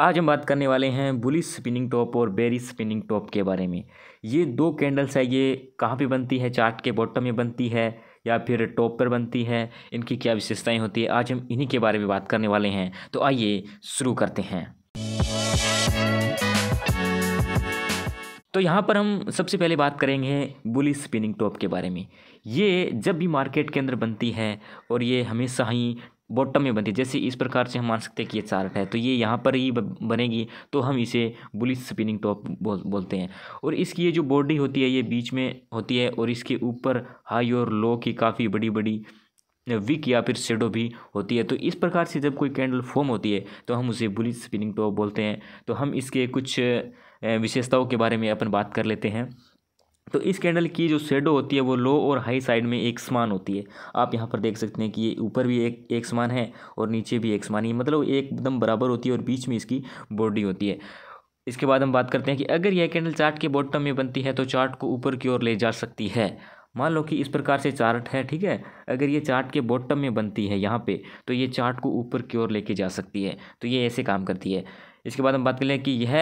आज हम बात करने वाले हैं बुलिस स्पिनिंग टॉप और बेरी स्पिनिंग टॉप के बारे में ये दो कैंडल्स है ये कहाँ पे बनती है चार्ट के बॉटम में बनती है या फिर टॉप पर बनती है इनकी क्या विशेषताएं होती है आज हम इन्हीं के बारे में बात करने वाले हैं तो आइए शुरू करते हैं तो यहाँ पर हम सबसे पहले बात करेंगे बुली स्पिनिंग टॉप के बारे में ये जब भी मार्केट के अंदर बनती है और ये हमेशा ही बॉटम में बनती है जैसे इस प्रकार से हम मान सकते हैं कि ये चार्ट है तो ये यहाँ पर ही बनेगी तो हम इसे बुलिस स्पिनिंग टॉप बोल बोलते हैं और इसकी ये जो बॉडी होती है ये बीच में होती है और इसके ऊपर हाई और लो की काफ़ी बड़ी बड़ी विक या फिर शेडो भी होती है तो इस प्रकार से जब कोई कैंडल फॉर्म होती है तो हम उसे बुलिस स्पिनिंग टॉप बोलते हैं तो हम इसके कुछ विशेषताओं के बारे में अपन बात कर लेते हैं तो इस कैंडल की जो शेडो होती है वो लो और हाई साइड में एक समान होती है आप यहाँ पर देख सकते हैं कि ये ऊपर भी एक एक समान है और नीचे भी एक समान ही मतलब एकदम बराबर होती है और बीच में इसकी बॉडी होती है इसके बाद हम बात करते हैं कि अगर यह कैंडल चार्ट के बॉटम में बनती है तो चार्ट को ऊपर की ओर ले जा सकती है मान लो कि इस प्रकार से चार्ट है ठीक है अगर ये चार्ट के बॉटम में बनती है यहाँ पे तो ये चार्ट को ऊपर की ओर लेके जा सकती है तो ये ऐसे काम करती है इसके बाद हम बात कर लें कि यह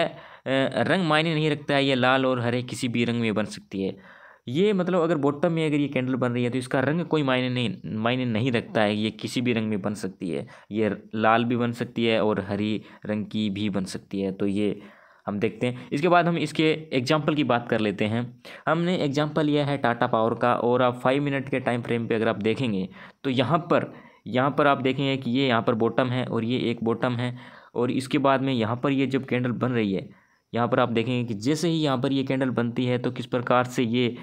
रंग मायने नहीं रखता है ये लाल और हरे किसी भी रंग में बन सकती है ये मतलब अगर बॉटम में अगर ये कैंडल बन रही है तो इसका रंग कोई मायने नहीं मायने नहीं रखता है ये किसी भी रंग में बन सकती है ये लाल भी बन सकती है और हरी रंग की भी बन सकती है तो ये हम देखते हैं इसके बाद हम इसके एग्जाम्पल की बात कर लेते हैं हमने एग्जाम्पल लिया है टाटा पावर का और आप फाइव मिनट के टाइम फ्रेम पे अगर आप देखेंगे तो यहाँ पर यहाँ पर आप देखेंगे कि ये यहाँ पर बॉटम है और ये एक बॉटम है और इसके बाद में यहाँ पर ये जब कैंडल बन रही है यहाँ पर आप देखेंगे कि जैसे ही यहाँ पर ये कैंडल बनती है तो किस प्रकार से ये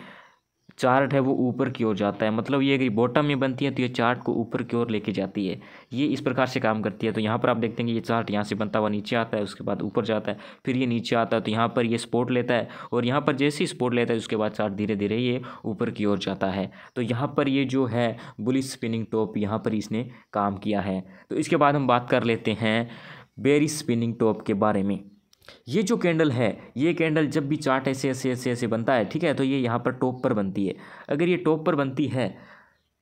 चार्ट है वो ऊपर की ओर जाता है मतलब ये अगर बॉटम में बनती है तो ये चार्ट को ऊपर की ओर लेके जाती है ये इस प्रकार से काम करती है तो यहाँ पर आप देखते हैं कि ये चार्ट यहाँ से बनता हुआ नीचे आता है उसके बाद ऊपर जाता है फिर ये नीचे आता है तो यहाँ पर ये स्पोर्ट लेता है और यहाँ पर जैसे ही स्पोर्ट लेता है उसके बाद चार्ट धीरे धीरे ये ऊपर की ओर जाता है तो यहाँ पर ये जो है बुलिस स्पिनिंग टॉप यहाँ पर इसने काम किया है तो इसके बाद हम बात कर लेते हैं बेरी स्पिनिंग टॉप के बारे में ये जो कैंडल है ये कैंडल जब भी चार्ट ऐसे ऐसे ऐसे ऐसे बनता है ठीक है तो ये यहाँ पर टॉप पर बनती है अगर ये टॉप पर बनती है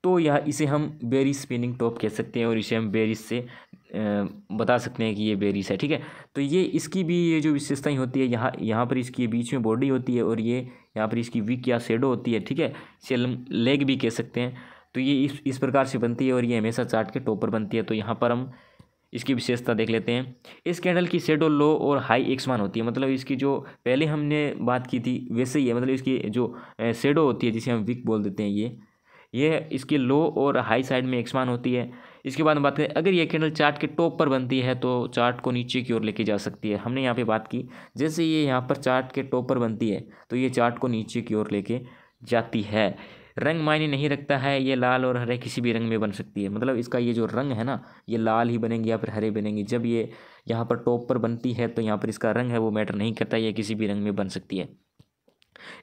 तो यह इसे हम बेरी स्पिनिंग टॉप कह सकते हैं और इसे हम बेरिस से बता सकते हैं कि ये बेरिस है ठीक है तो ये इसकी भी ये जो विशेषताएं होती है यहाँ यहाँ पर इसकी बीच में बॉडी होती है और ये यहाँ पर इसकी विक या शेडो होती है ठीक है इसे हम लेग भी कह सकते हैं तो ये इस इस प्रकार से बनती है और ये हमेशा चार्ट के टॉप पर बनती है तो यहाँ पर हम इसकी विशेषता देख लेते हैं इस कैंडल की शेडो लो और हाई एक समान होती है मतलब इसकी जो पहले हमने बात की थी वैसे ही है मतलब इसकी जो शेडो होती है जिसे हम विक बोल देते हैं ये ये इसकी लो और हाई साइड में एक समान होती है इसके बाद हम बात करें अगर ये कैंडल चार्ट के टॉप पर बनती है तो चार्ट को नीचे की ओर लेके जा सकती है हमने यहाँ पर बात की जैसे ये यहाँ पर चार्ट के टॉप पर बनती है तो ये चार्ट को नीचे की ओर लेके जाती है रंग मायने नहीं रखता है ये लाल और हरे किसी भी रंग में बन सकती है मतलब इसका ये जो रंग है ना ये लाल ही बनेंगे या फिर हरे बनेंगे जब ये यहाँ पर टॉप पर बनती है तो यहाँ पर इसका रंग है वो मैटर नहीं करता ये किसी भी रंग में बन सकती है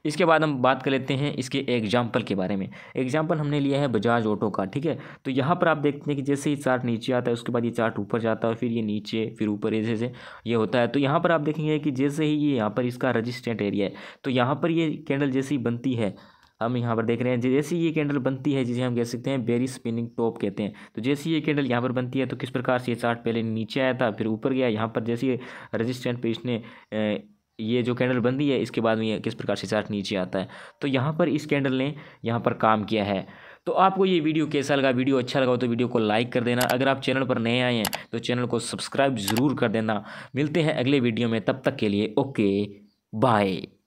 इसके बाद हम बात कर लेते हैं इसके एग्जाम्पल के बारे में एग्जाम्पल हमने लिया है बजाज ऑटो का ठीक है तो यहाँ पर आप देखते हैं कि जैसे ही चार्ट नीचे आता है उसके बाद ये चार्ट ऊपर जाता है फिर ये नीचे फिर ऊपर ऐसे जैसे ये होता है तो यहाँ पर आप देखेंगे कि जैसे ही ये यहाँ पर इसका रजिस्टेंट एरिया है तो यहाँ पर ये कैंडल जैसे ही बनती है हम यहाँ पर देख रहे हैं जैसे ये कैंडल बनती है जिसे हम कह सकते हैं बेरी स्पिनिंग टॉप कहते हैं तो जैसे ये कैंडल यहाँ पर बनती है तो किस प्रकार से ये चार्ट पहले नीचे आया था फिर ऊपर गया यहाँ पर जैसे रजिस्टेंट पे इसने ये जो कैंडल बनती है इसके बाद में ये किस प्रकार से चार्ट नीचे आता है तो यहाँ पर इस कैंडल ने यहाँ पर काम किया है तो आपको ये वीडियो कैसा लगा वीडियो अच्छा लगा हो तो वीडियो को लाइक कर देना अगर आप चैनल पर नए आए हैं तो चैनल को सब्सक्राइब ज़रूर कर देना मिलते हैं अगले वीडियो में तब तक के लिए ओके बाय